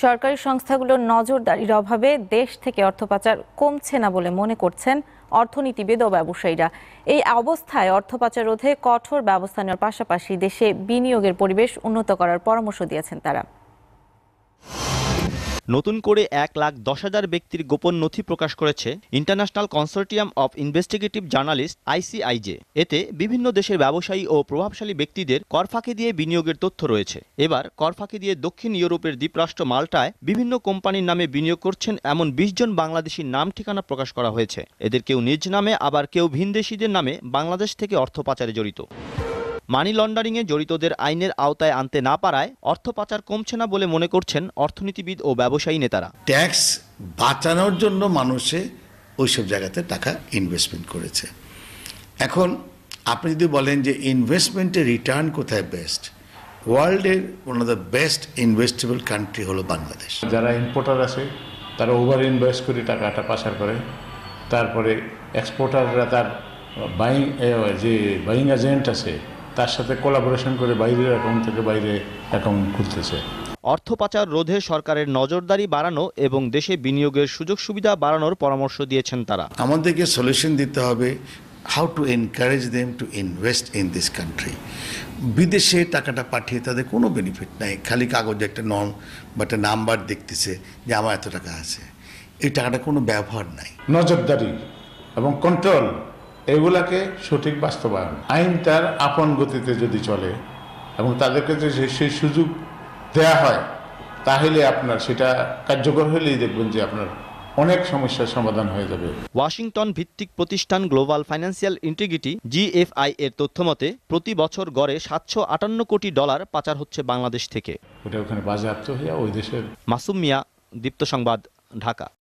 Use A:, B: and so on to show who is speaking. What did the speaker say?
A: সরকারি সংস্থাগুলোর নজরদারির অভাবে দেশ থেকে অর্থ পাচার কমছে না বলে মনে করছেন অর্থনীতিবিদ ও ব্যবসায়ীরা এই অবস্থায় অর্থ পাচার রোধে কঠোর ব্যবস্থা নেওয়ার পাশাপাশি দেশে বিনিয়োগের পরিবেশ উন্নত করার পরামর্শ দিয়েছেন তারা
B: নতুন করে এক লাখ দশ হাজার ব্যক্তির গোপন নথি প্রকাশ করেছে International Consortium of Investigative Journalist ICIJ এতে বিভিন্ন দেশের ব্যবসায়ী ও প্রভাবশালী ব্যক্তিদের করফাঁকি দিয়ে বিনিয়োগের তথ্য রয়েছে এবার করফাঁকি দিয়ে দক্ষিণ ইউরোপের দ্বীপরাষ্ট্র মাল্টায় বিভিন্ন কোম্পানির নামে বিনিয়োগ করছেন এমন বিশ জন বাংলাদেশির নাম ঠিকানা প্রকাশ করা হয়েছে এদের কেউ নিজ নামে আবার কেউ ভিনদেশিদের নামে বাংলাদেশ থেকে অর্থ পাচারে জড়িত মানি লন্ডারিংয়ে জড়িতদের আইনের আওতায় আনতে না পারায় অর্থ পাচার কমছে না বলে মনে করছেন অর্থনীতিবিদ ও ব্যবসায়ী নেতারা
C: ট্যাক্স বাঁচানোর জন্য মানুষে ওইসব জায়গাতে টাকা ইনভেস্টমেন্ট করেছে এখন আপনি যদি বলেন যে ইনভেস্টমেন্টের রিটার্ন কোথায় বেস্ট ওয়ার্ল্ডের one of the best investable country হলো
D: বাংলাদেশ যারা ইম্পোর্টার আছে তারা ওভার ইনভেস্ট করে টাকাটা পাচার করে তারপরে এক্সপোর্টাররা তার বাইং যে বাইং এজেন্ট আছে তার
B: সাথে কোলাবোরেশন করে বাইরের অ্যাকাউন্ট থেকে বাইরে অ্যাকাউন্ট খুলতেছে অর্থ পাচার রোধে সরকারের নজরদারি বাড়ানো এবং দেশে বিনিয়োগের সুযোগ সুবিধা বাড়ানোর পরামর্শ দিয়েছেন তারা
C: আমাদেরকে সলিউশন দিতে হবে how to encourage them to invest in this country বিদেশে টাকাটা পাঠিয়ে তাদের কোনো বেনিফিট নাই খালি কাগজে একটা নর্ম বা একটা
D: নাম্বার দেখতেছে যে আমার এত টাকা আছে এই টাকাটা কোনো ব্যবহার নাই নজরদারি এবং কন্ট্রোল এগুলাকে সঠিক বাস্তবায়ন আইন তার আপন গতিতে যদি চলে এবং তাদেরকে যদি সেই সুযোগ দেয়া হয় তাহলে
B: আপনার সেটা কার্যকর হলেই দেখবেন যে আপনার অনেক সমস্যার সমাধান হয়ে যাবে ওয়াশিংটন ভিত্তিক প্রতিষ্ঠান গ্লোবাল ফাইন্যান্সিয়াল ইন্টিগ্রিটি জিএফআই এর তথ্য মতে প্রতি বছর গড়ে সাতশো আটান্ন কোটি ডলার পাচার হচ্ছে বাংলাদেশ থেকে ওটা
D: ওখানে বাজেয়াপ্ত হয়ে ওই দেশের
B: মাসুম মিয়া দীপ্ত সংবাদ ঢাকা